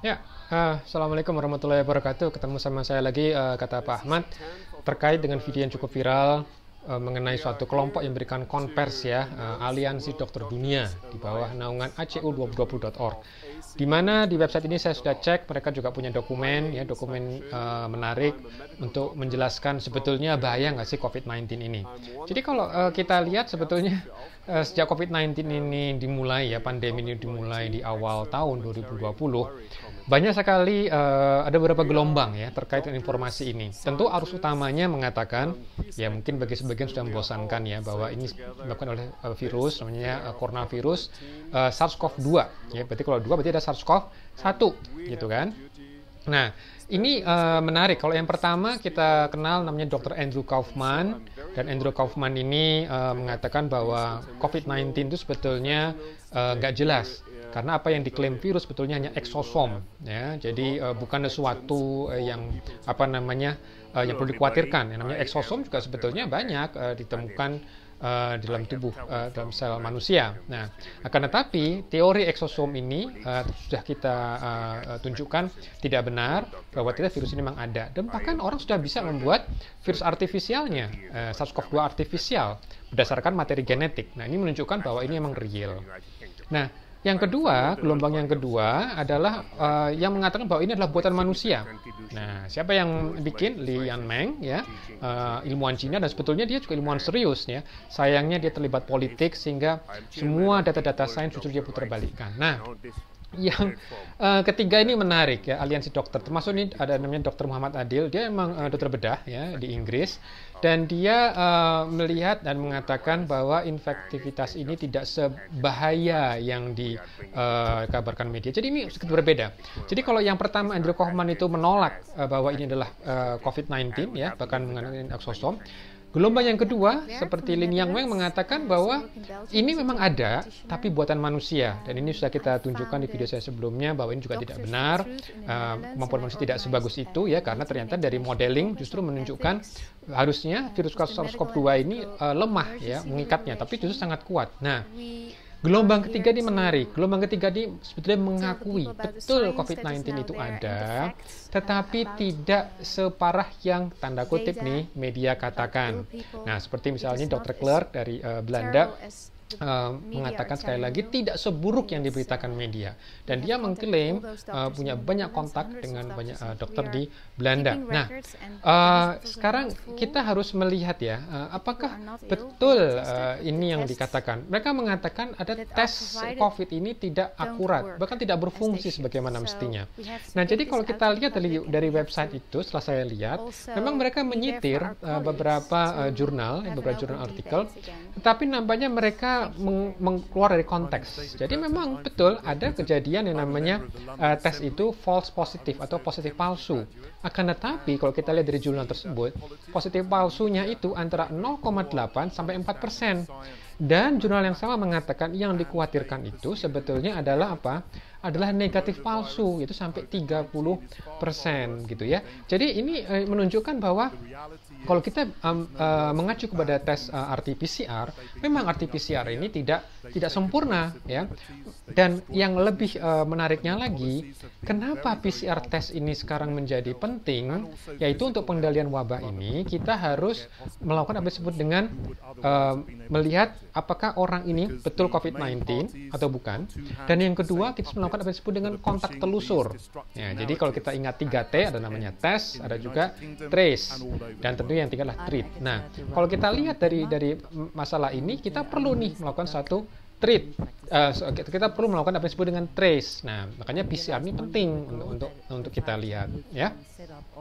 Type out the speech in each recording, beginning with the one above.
Ya, uh, assalamualaikum warahmatullahi wabarakatuh. Ketemu sama saya lagi uh, kata Pak Ahmad terkait dengan video yang cukup viral Eh, mengenai suatu kelompok yang memberikan konvers ya eh, aliansi dokter dunia di bawah naungan acu2020.org di mana di website ini saya sudah cek mereka juga punya dokumen ya dokumen uh, menarik untuk menjelaskan sebetulnya bahaya nggak sih COVID-19 ini jadi kalau uh, kita lihat sebetulnya uh, sejak COVID-19 ini dimulai ya pandemi ini dimulai di awal tahun 2020 banyak sekali uh, ada beberapa gelombang ya terkait dengan informasi ini. Tentu arus utamanya mengatakan ya mungkin bagi sebagian sudah membosankan ya bahwa ini disebabkan oleh uh, virus namanya uh, coronavirus uh, SARS-CoV-2 ya. Berarti kalau dua berarti ada SARS-CoV-1 gitu kan. Nah, ini uh, menarik. Kalau yang pertama kita kenal namanya Dr. Andrew Kaufman dan Andrew Kaufman ini uh, mengatakan bahwa COVID-19 itu sebetulnya nggak uh, jelas karena apa yang diklaim virus betulnya hanya eksosom ya jadi uh, bukan sesuatu uh, yang apa namanya uh, yang perlu dikhawatirkan yang namanya eksosom juga sebetulnya banyak uh, ditemukan uh, dalam tubuh uh, dalam sel manusia. Nah, akan tetapi teori eksosom ini uh, sudah kita uh, tunjukkan tidak benar bahwa tidak virus ini memang ada dan bahkan orang sudah bisa membuat virus artifisialnya uh, SARS-CoV-2 artifisial berdasarkan materi genetik. Nah, ini menunjukkan bahwa ini memang real. Nah, yang kedua, gelombang yang kedua adalah uh, yang mengatakan bahwa ini adalah buatan manusia. Nah, siapa yang bikin? Li Yanmeng, ya, uh, ilmuwan Cina dan sebetulnya dia juga ilmuwan serius, ya. Sayangnya dia terlibat politik sehingga semua data-data sains justru dia putar balikkan. Nah, yang uh, ketiga ini menarik ya aliansi dokter termasuk ini ada namanya dokter Muhammad Adil dia emang uh, dokter bedah ya di Inggris dan dia uh, melihat dan mengatakan bahwa infektivitas ini tidak sebahaya yang dikabarkan uh, media jadi ini sedikit berbeda jadi kalau yang pertama Andrew Kaufman itu menolak uh, bahwa ini adalah uh, COVID-19 ya bahkan mengenai eksosom Gelombang yang kedua, seperti Lin Yang Wang mengatakan bahwa ini memang ada, tapi buatan manusia. Dan ini sudah kita tunjukkan di video saya sebelumnya bahwa ini juga tidak benar, eh, kemampuan manusia tidak sebagus itu ya, karena ternyata dari modeling justru menunjukkan harusnya virus SARS-CoV-2 ini eh, lemah ya, mengikatnya, tapi justru sangat kuat. Nah, Gelombang ketiga iya ini menarik. Gelombang ketiga ini sebetulnya mengakui betul COVID-19 itu ada, tetapi tidak separah yang tanda kutip nih media katakan. Nah, seperti misalnya Dr. Clark dari uh, Belanda uh, mengatakan sekali lagi tidak seburuk yang diberitakan media dan dia mengklaim uh, punya banyak kontak dengan banyak uh, dokter di Belanda. Nah, uh, sekarang kita harus melihat ya uh, apakah betul uh, ini yang dikatakan. Mereka mengatakan ada tes COVID ini tidak akurat bahkan tidak berfungsi sebagaimana mestinya. Nah, jadi kalau kita lihat dari dari website itu setelah saya lihat memang mereka menyitir uh, beberapa uh, jurnal beberapa jurnal artikel tetapi nampaknya mereka meng, meng keluar dari konteks. Jadi memang betul ada kejadian yang namanya uh, tes itu false positif atau positif palsu. Akan tetapi kalau kita lihat dari jurnal tersebut, positif palsunya itu antara 0,8 sampai 4 persen. Dan jurnal yang sama mengatakan yang dikhawatirkan itu sebetulnya adalah apa? Adalah negatif palsu, itu sampai 30 persen gitu ya. Jadi ini eh, menunjukkan bahwa kalau kita um, uh, mengacu kepada tes uh, eh, RT-PCR, memang RT-PCR ini tidak tidak sempurna ya. Dan yang lebih uh, menariknya lagi, kenapa PCR test ini sekarang menjadi penting? Yaitu untuk pengendalian wabah ini kita harus melakukan apa disebut dengan uh, melihat apakah orang ini betul COVID-19 atau bukan. Dan yang kedua kita harus melakukan apa disebut dengan kontak telusur. Ya, jadi kalau kita ingat 3T ada namanya tes, ada juga trace dan itu yang tinggallah ah, treat. Gitu, nah, ya, kalau kita lihat dari dari masalah ini, kita perlu nih melakukan satu treat. Uh, kita perlu melakukan apa yang disebut dengan trace. Nah, makanya PCR ini penting untuk untuk, untuk kita lihat, ya.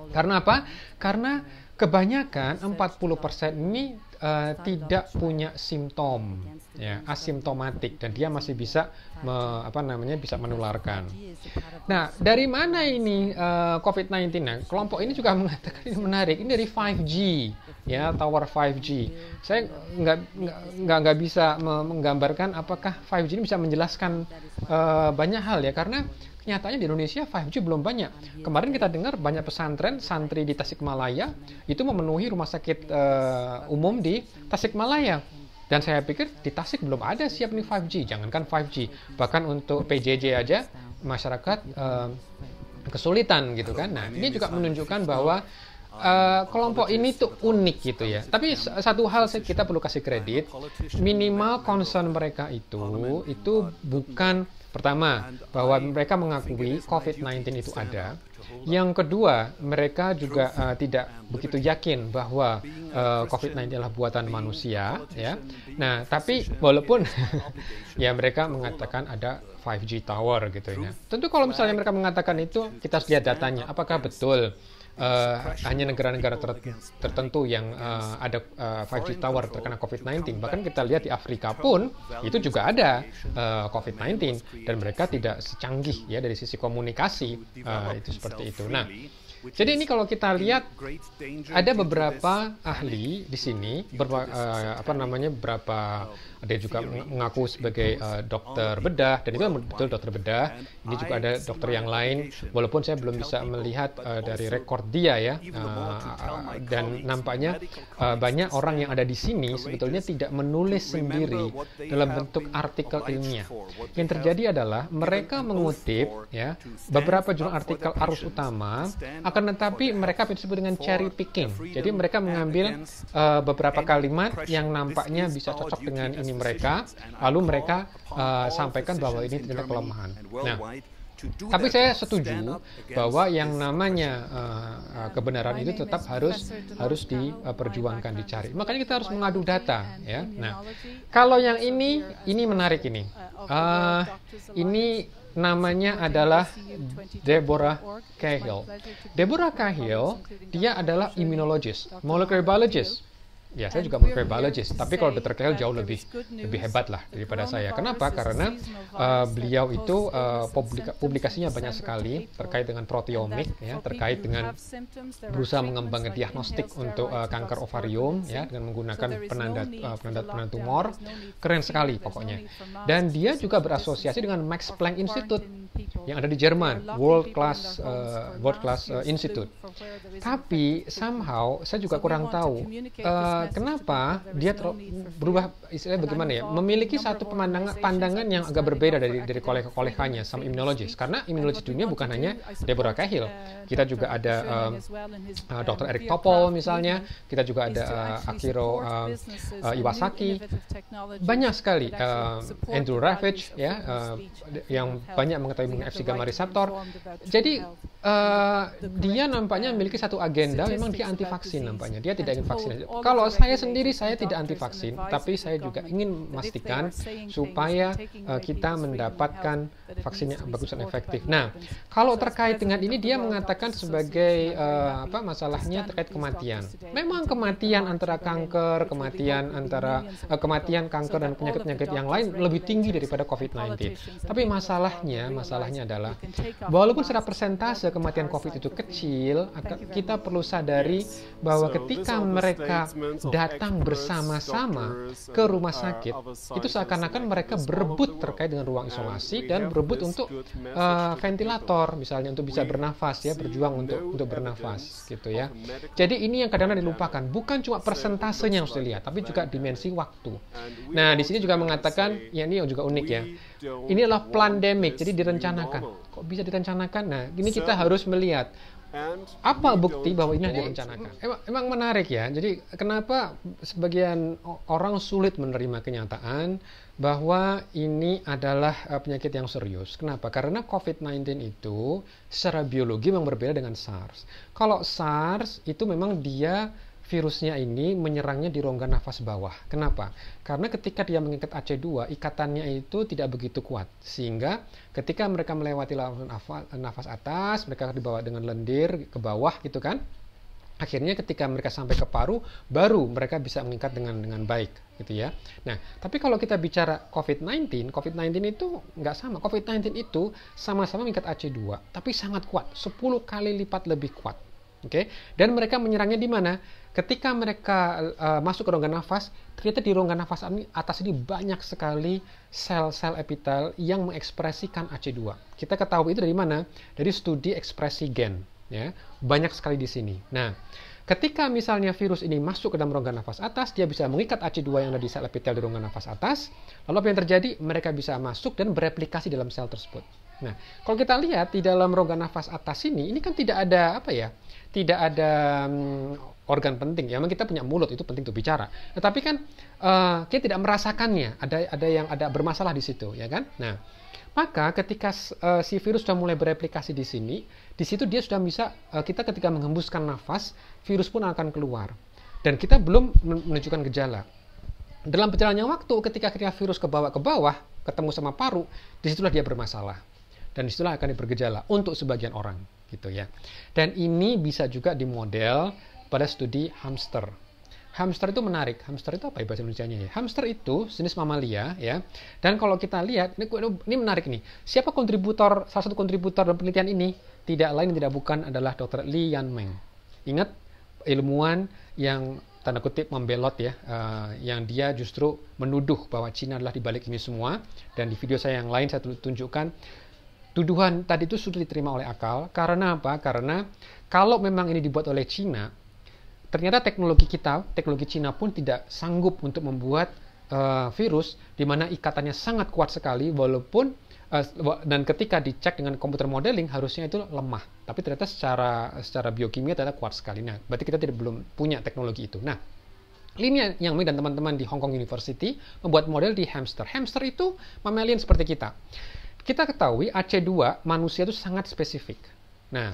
Karena apa? Karena kebanyakan 40% ini uh, tidak punya simptom, ya, asimptomatik dan dia masih bisa me, apa namanya bisa menularkan. Nah, dari mana ini uh, eh, COVID-19? Nah, kelompok ini juga mengatakan ini menarik. Ini dari 5G, ya, tower 5G. Saya nggak nggak nggak bisa menggambarkan apakah 5G ini bisa menjelaskan uh, banyak hal ya, karena nyatanya di Indonesia 5G belum banyak. Kemarin kita dengar banyak pesantren santri di Tasikmalaya itu memenuhi rumah sakit uh, umum di Tasikmalaya. Dan saya pikir di Tasik belum ada siap nih 5G, jangankan 5G, bahkan untuk PJJ aja masyarakat uh, kesulitan gitu kan. Nah, ini juga menunjukkan bahwa Uh, kelompok ini tuh unik gitu ya. Tapi satu hal sih kita perlu kasih kredit, minimal concern mereka itu itu bukan Pertama, bahwa mereka mengakui COVID-19 itu ada. Yang kedua, mereka juga uh, tidak begitu yakin bahwa uh, COVID-19 adalah buatan manusia, ya. Nah, tapi walaupun ya mereka mengatakan ada 5G tower gitu ya. Tentu kalau misalnya mereka mengatakan itu, kita harus lihat datanya, apakah betul uh, hanya negara-negara ter tertentu yang uh, ada uh, eh, 5G tower terkena COVID-19. Bahkan kita lihat di Afrika pun itu juga ada uh, COVID-19 dan mereka tidak secanggih ya dari sisi komunikasi uh, itu seperti itu. Nah. Jadi ini kalau kita lihat ada beberapa ahli di sini, berapa, uh, eh, apa namanya, berapa ada juga mengaku sebagai uh, dokter bedah dan itu betul dokter bedah. Ini juga ada dokter yang lain, walaupun saya belum bisa melihat uh, dari rekor dia ya. Uh, dan nampaknya uh, banyak orang yang ada di sini sebetulnya tidak menulis sendiri dalam bentuk artikel ilmiah. Yang terjadi adalah mereka mengutip ya beberapa jurnal artikel arus utama akan tetapi mereka disebut dengan cherry picking. Jadi mereka mengambil uh, beberapa kalimat yang nampaknya bisa cocok dengan ini mereka, lalu mereka uh, sampaikan bahwa ini tidak kelemahan. Nah, tapi saya setuju bahwa yang namanya uh, kebenaran itu tetap harus harus diperjuangkan dicari. Makanya kita harus mengadu data ya. Nah, kalau yang ini ini menarik ini. Uh, ah, ini namanya adalah Deborah Cahill. Deborah Cahill, dia adalah immunologist, molecular biologist, Ya, saya juga merupakan biologis, tapi kalau Dr. Kehl jauh lebih lebih hebat lah daripada saya. Kenapa? Karena uh, beliau itu uh, publika, publikasinya banyak sekali terkait dengan proteomik, ya, terkait dengan berusaha mengembangkan diagnostik untuk uh, kanker ovarium, ya, dengan menggunakan penanda uh, penanda penanda tumor. Keren sekali pokoknya. Dan dia juga berasosiasi dengan Max Planck Institute yang ada di Jerman, uh, world class uh, world class uh, institute. Tapi somehow saya juga kurang tahu uh, kenapa dia berubah istilahnya bagaimana ya memiliki satu pemandangan pandangan yang agak berbeda dari dari kolega-koleganya sama imunologis. karena immunologi dunia bukan hanya Deborah Cahill uh, um, uh, kita juga ada uh, um, uh, Dr. Eric Topol misalnya kita juga ada uh, Akiro uh, uh, Iwasaki banyak sekali uh, Andrew Ravitch ya uh, yang banyak mengetahui mengenai FC gamma receptor jadi uh, dia nampaknya memiliki satu agenda memang dia anti vaksin nampaknya dia tidak ingin vaksin kalau saya sendiri saya tidak anti vaksin tapi saya juga ingin memastikan supaya eh, kita mendapatkan vaksin yang bagus dan efektif. Nah, kalau terkait dengan ini dia mengatakan sebagai uh, apa masalahnya terkait kematian. Memang kematian antara kanker, kematian antara uh, kematian kanker dan penyakit-penyakit yang lain lebih tinggi daripada COVID-19. Tapi masalahnya, masalahnya adalah walaupun secara persentase kematian COVID itu kecil, kita perlu sadari bahwa ketika mereka datang bersama-sama ke rumah sakit, itu seakan-akan mereka berebut terkait dengan ruang isolasi dan berebut untuk uh, ventilator, misalnya untuk bisa bernafas ya, berjuang untuk untuk bernafas gitu ya. Jadi ini yang kadang-kadang dilupakan, bukan cuma persentasenya yang harus dilihat, tapi juga dimensi waktu. Nah, di sini juga mengatakan, ya ini juga unik ya, ini adalah pandemik jadi direncanakan. Kok bisa direncanakan? Nah, ini kita harus melihat apa bukti bahwa ini hanya rencanakan? Emang, emang menarik ya. Jadi kenapa sebagian orang sulit menerima kenyataan bahwa ini adalah e, penyakit yang serius? Kenapa? Karena COVID-19 itu secara biologi memang berbeda dengan SARS. Kalau SARS itu memang dia virusnya ini menyerangnya di rongga nafas bawah. Kenapa? Karena ketika dia mengikat AC2, ikatannya itu tidak begitu kuat. Sehingga ketika mereka melewati nafas atas, mereka dibawa dengan lendir ke bawah gitu kan. Akhirnya ketika mereka sampai ke paru, baru mereka bisa mengikat dengan dengan baik gitu ya. Nah, tapi kalau kita bicara COVID-19, COVID-19 itu nggak sama. COVID-19 itu sama-sama mengikat AC2, tapi sangat kuat, 10 kali lipat lebih kuat Oke, okay? dan mereka menyerangnya di mana? Ketika mereka uh, masuk ke rongga nafas, ternyata di rongga nafas ini atas ini banyak sekali sel-sel epitel yang mengekspresikan AC2. Kita ketahui itu dari mana? Dari studi ekspresi gen, ya. Banyak sekali di sini. Nah, ketika misalnya virus ini masuk ke dalam rongga nafas atas, dia bisa mengikat AC2 yang ada di sel epitel di rongga nafas atas. Lalu apa yang terjadi? Mereka bisa masuk dan bereplikasi dalam sel tersebut. Nah, kalau kita lihat di dalam rongga nafas atas ini, ini kan tidak ada apa ya? Tidak ada um, organ penting. Ya, memang kita punya mulut itu penting untuk bicara. Tetapi kan uh, kita tidak merasakannya. Ada ada yang ada bermasalah di situ, ya kan? Nah, maka ketika uh, si virus sudah mulai bereplikasi di sini, di situ dia sudah bisa uh, kita ketika menghembuskan nafas, virus pun akan keluar. Dan kita belum menunjukkan gejala. Dalam perjalanan waktu, ketika ketika virus ke bawah ke bawah, ketemu sama paru, disitulah dia bermasalah dan disitulah akan bergejala untuk sebagian orang gitu ya. Dan ini bisa juga dimodel pada studi hamster. Hamster itu menarik. Hamster itu apa ya bahasa Indonesia-nya ya? Hamster itu jenis mamalia ya. Dan kalau kita lihat ini, ini menarik nih. Siapa kontributor salah satu kontributor dalam penelitian ini? Tidak lain tidak bukan adalah dokter Li Yanmeng. Ingat ilmuwan yang tanda kutip membelot ya, uh, yang dia justru menuduh bahwa Cina adalah dibalik ini semua. Dan di video saya yang lain saya tunjukkan tuduhan tadi itu sudah diterima oleh akal. Karena apa? Karena kalau memang ini dibuat oleh Cina, ternyata teknologi kita, teknologi Cina pun tidak sanggup untuk membuat uh, virus di mana ikatannya sangat kuat sekali walaupun uh, dan ketika dicek dengan komputer modeling harusnya itu lemah. Tapi ternyata secara secara biokimia ternyata kuat sekali. Nah, berarti kita tidak belum punya teknologi itu. Nah, Lin Yang Mei dan teman-teman di Hong Kong University membuat model di hamster. Hamster itu mamalian seperti kita. Kita ketahui AC2 manusia itu sangat spesifik. Nah,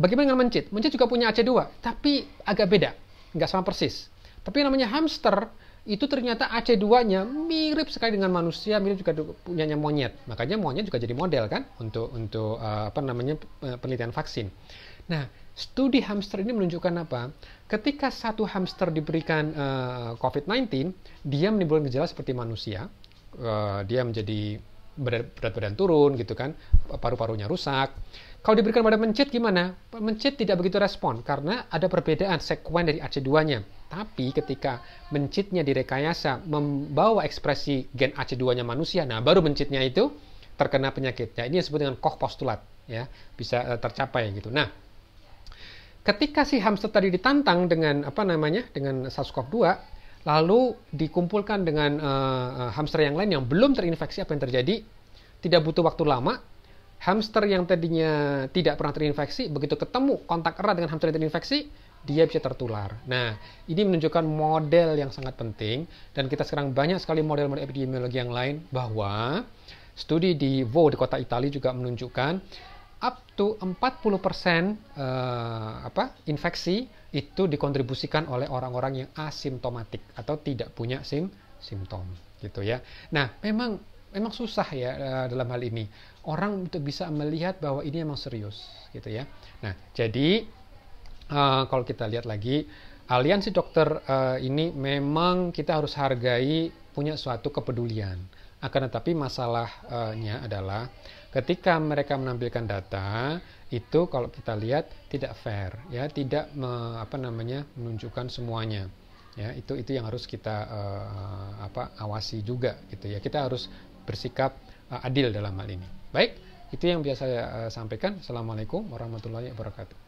bagaimana dengan mencit? Mencit juga punya AC2, tapi agak beda, nggak sama persis. Tapi yang namanya hamster itu ternyata AC2-nya mirip sekali dengan manusia, mirip juga punyanya monyet. Makanya monyet juga jadi model kan untuk untuk eh, apa namanya eh, penelitian vaksin. Nah, studi hamster ini menunjukkan apa? Ketika satu hamster diberikan uh, eh, COVID-19, dia menimbulkan gejala seperti manusia. Uh, dia menjadi berat badan turun gitu kan, paru-parunya rusak. Kalau diberikan pada mencit gimana? Mencit tidak begitu respon karena ada perbedaan sekuen dari AC2-nya. Tapi ketika mencitnya direkayasa membawa ekspresi gen AC2-nya manusia, nah baru mencitnya itu terkena penyakit. penyakitnya. Ini disebut dengan Koch postulat ya, bisa eh, tercapai gitu. Nah, ketika si hamster tadi ditantang dengan apa namanya? dengan SARS-CoV-2 lalu dikumpulkan dengan uh, hamster yang lain yang belum terinfeksi apa yang terjadi tidak butuh waktu lama hamster yang tadinya tidak pernah terinfeksi begitu ketemu kontak erat dengan hamster yang terinfeksi dia bisa tertular. Nah, ini menunjukkan model yang sangat penting dan kita sekarang banyak sekali model-model epidemiologi yang lain bahwa studi di Vo di kota Italia juga menunjukkan up to 40% persen uh, apa infeksi itu dikontribusikan oleh orang-orang yang asimptomatik atau tidak punya sim simptom gitu ya. Nah, memang memang susah ya uh, dalam hal ini. Orang untuk bisa melihat bahwa ini emang serius gitu ya. Nah, jadi uh, kalau kita lihat lagi aliansi dokter uh, ini memang kita harus hargai punya suatu kepedulian akan tetapi masalahnya adalah ketika mereka menampilkan data itu kalau kita lihat tidak fair ya, tidak me, apa namanya menunjukkan semuanya. Ya, itu itu yang harus kita uh, apa awasi juga gitu ya. Kita harus bersikap uh, adil dalam hal ini. Baik, itu yang biasa saya uh, sampaikan. Assalamualaikum warahmatullahi wabarakatuh.